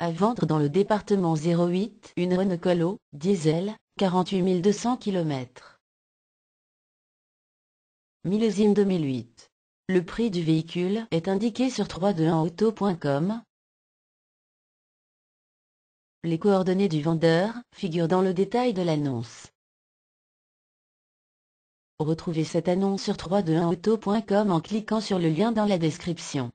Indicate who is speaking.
Speaker 1: À vendre dans le département 08, une Renault Colo, diesel, 48 200 km. Millésime 2008. Le prix du véhicule est indiqué sur 321auto.com. Les coordonnées du vendeur figurent dans le détail de l'annonce. Retrouvez cette annonce sur 321auto.com en cliquant sur le lien dans la description.